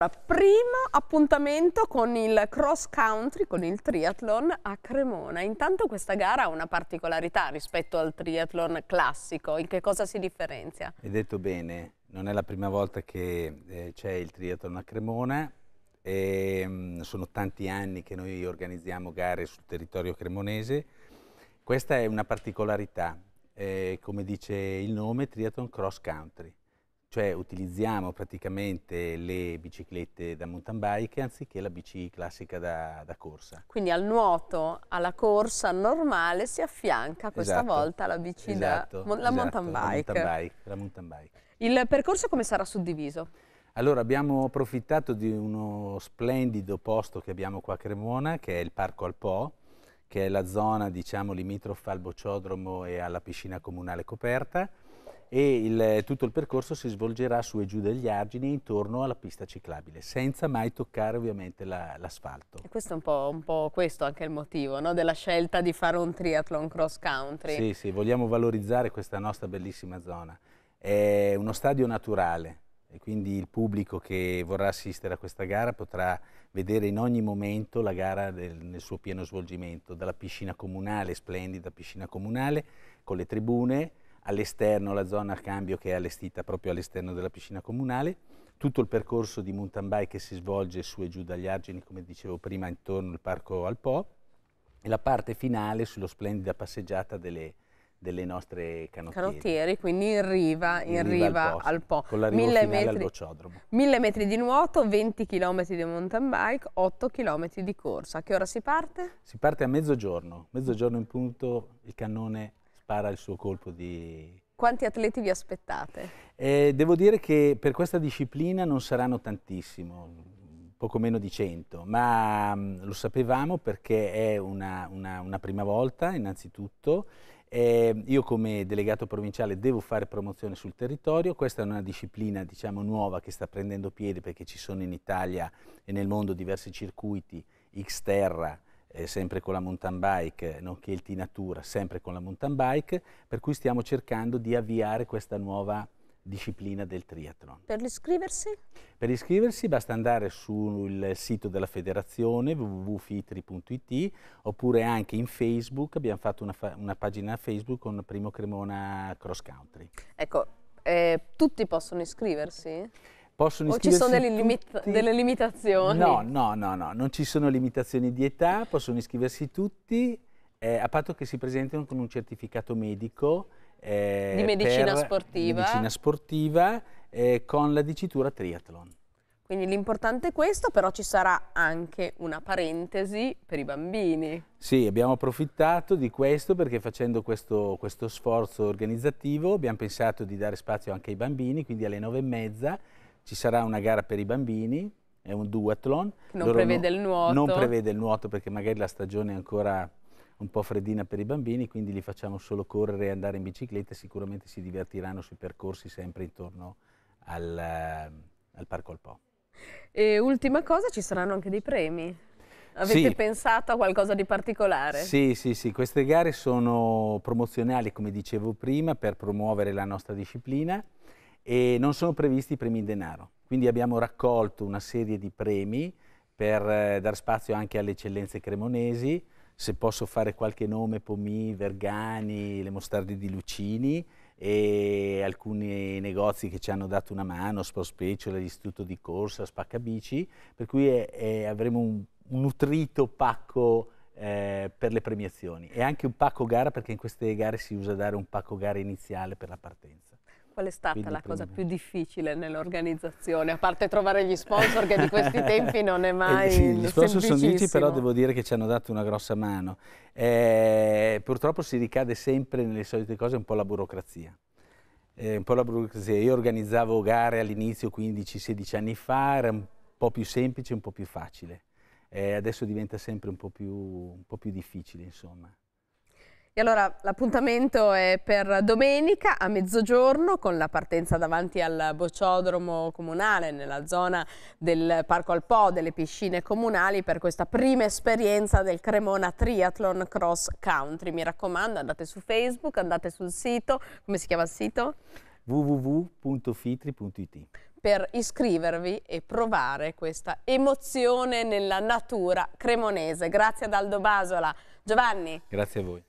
Primo appuntamento con il cross country, con il triathlon a Cremona. Intanto questa gara ha una particolarità rispetto al triathlon classico. In che cosa si differenzia? Hai detto bene, non è la prima volta che eh, c'è il triathlon a Cremona. E, ehm, mh, sono tanti anni che noi organizziamo gare sul territorio cremonese. Questa è una particolarità, eh, come dice il nome, triathlon cross country cioè utilizziamo praticamente le biciclette da mountain bike anziché la bici classica da, da corsa. Quindi al nuoto, alla corsa normale si affianca questa esatto, volta la bici esatto, da la, esatto, mountain la, mountain bike, la mountain bike. Il percorso come sarà suddiviso? Allora abbiamo approfittato di uno splendido posto che abbiamo qua a Cremona che è il Parco al Po che è la zona diciamo limitrofa al bociodromo e alla piscina comunale coperta e il, tutto il percorso si svolgerà su e giù degli argini intorno alla pista ciclabile, senza mai toccare ovviamente l'asfalto. La, e questo è un po', un po', questo anche il motivo no? della scelta di fare un triathlon cross country. Sì, sì, vogliamo valorizzare questa nostra bellissima zona. È uno stadio naturale e quindi il pubblico che vorrà assistere a questa gara potrà vedere in ogni momento la gara del, nel suo pieno svolgimento, dalla piscina comunale, splendida piscina comunale, con le tribune, all'esterno, la zona a cambio che è allestita proprio all'esterno della piscina comunale, tutto il percorso di mountain bike che si svolge su e giù dagli argini, come dicevo prima, intorno al parco al Po, e la parte finale sulla splendida passeggiata delle, delle nostre canottiere. canottiere quindi in riva, in in riva, riva al, Po. Con l'arrivo mille finale metri, al bocciodromo. 1000 metri di nuoto, 20 km di mountain bike, 8 km di corsa. A che ora si parte? Si parte a mezzogiorno, mezzogiorno in punto il cannone spara il suo colpo di... Quanti atleti vi aspettate? Eh, devo dire che per questa disciplina non saranno tantissimo, poco meno di 100, ma mh, mm, lo sapevamo perché è una, una, una prima volta innanzitutto. Eh, io come delegato provinciale devo fare promozione sul territorio, questa è una disciplina diciamo, nuova che sta prendendo piede perché ci sono in Italia e nel mondo diversi circuiti, Xterra, eh, sempre con la mountain bike, nonché il T-Natura, sempre con la mountain bike, per cui stiamo cercando di avviare questa nuova disciplina del triathlon. Per iscriversi? Per iscriversi basta andare sul sito della federazione www.fitri.it oppure anche in Facebook, abbiamo fatto una, una pagina Facebook con Primo Cremona Cross Country. Ecco, eh, tutti possono iscriversi? Possono o ci sono delle, limita delle, limitazioni? No, no, no, no, non ci sono limitazioni di età, possono iscriversi tutti, eh, a patto che si presentino con un certificato medico. Eh, di medicina sportiva. Medicina sportiva eh, con la dicitura triathlon. Quindi l'importante è questo, però ci sarà anche una parentesi per i bambini. Sì, abbiamo approfittato di questo perché facendo questo, questo sforzo organizzativo abbiamo pensato di dare spazio anche ai bambini, quindi alle nove e mezza ci sarà una gara per i bambini, è un duathlon. Non Loro prevede no, il nuoto. Non prevede il nuoto perché magari la stagione è ancora un po' freddina per i bambini, quindi li facciamo solo correre e andare in bicicletta e sicuramente si divertiranno sui percorsi sempre intorno al, ehm, al Parco al Po. E ultima cosa, ci saranno anche dei premi. Avete sì. pensato a qualcosa di particolare? Sì, sì, sì, queste gare sono promozionali, come dicevo prima, per promuovere la nostra disciplina e non sono previsti premi in denaro. Quindi abbiamo raccolto una serie di premi per eh, dar spazio anche alle eccellenze cremonesi, se posso fare qualche nome, Pomì, Vergani, le mostardi di Lucini e alcuni negozi che ci hanno dato una mano, Sport Special, l'Istituto di Corsa, Spaccabici, per cui è, è, avremo un, un, nutrito pacco eh, per le premiazioni e anche un pacco gara perché in queste gare si usa dare un pacco gara iniziale per la partenza. Qual è stata Quindi la cosa più difficile nell'organizzazione? A parte trovare gli sponsor che di questi tempi non è mai eh, sì, Gli sponsor sono dieci però devo dire che ci hanno dato una grossa mano. Eh, purtroppo si ricade sempre nelle solite cose un po' la burocrazia. Eh, un po' la burocrazia. Io organizzavo gare all'inizio 15-16 anni fa, era un po' più semplice, un po' più facile. Eh, adesso diventa sempre un po' più, un po più difficile, insomma. E allora l'appuntamento è per domenica a mezzogiorno con la partenza davanti al bocciodromo comunale nella zona del Parco al Po, delle piscine comunali per questa prima esperienza del Cremona Triathlon Cross Country. Mi raccomando andate su Facebook, andate sul sito, come si chiama il sito? www.fitri.it per iscrivervi e provare questa emozione nella natura cremonese. Grazie ad Aldo Basola. Giovanni. Grazie a voi.